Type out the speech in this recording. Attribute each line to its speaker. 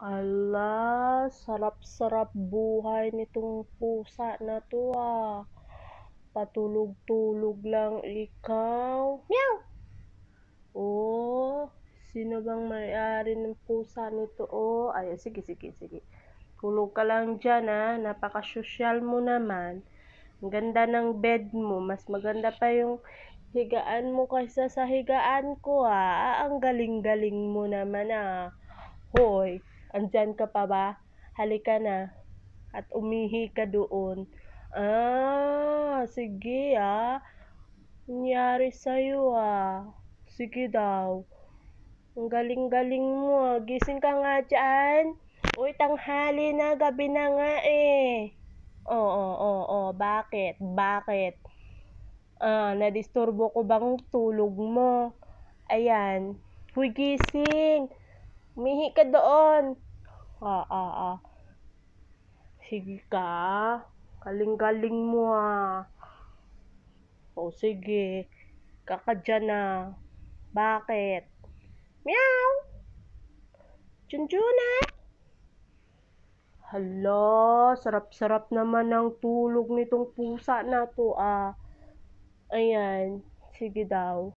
Speaker 1: Ala, sarap-sarap buhay nitong pusa na to ah. Patulog-tulog lang ikaw. Meow! Oh, sino bang may-ari ng pusa nito? Oh, ay, sige, sige, sige. Tulog ka lang dyan ah, napaka-social mo naman. Ang ganda ng bed mo, mas maganda pa yung higaan mo kaysa sa higaan ko ah. Ang galing-galing mo naman ah. Hoy, andyan ka pa ba? Halika na. At umihi ka doon. Ah, sige ah. Nangyari sa'yo ah. Sige daw. Ang galing-galing mo. Ah. Gising ka nga dyan. Uy, tanghali na. Gabi na nga eh. Oo, oh, oo, oo. bakit? Bakit? Ah, nadisturbo ko bang tulog mo? Ayan. Uy, gising. Umihi ka doon. Ah, ah, ah. Sige ka. kaling galing mo ah. O sige. Kakadya na. Ah. Bakit? Meow! Junjuna! Hala, sarap-sarap naman ang tulog nitong pusa na to ah. Ayan, sige daw.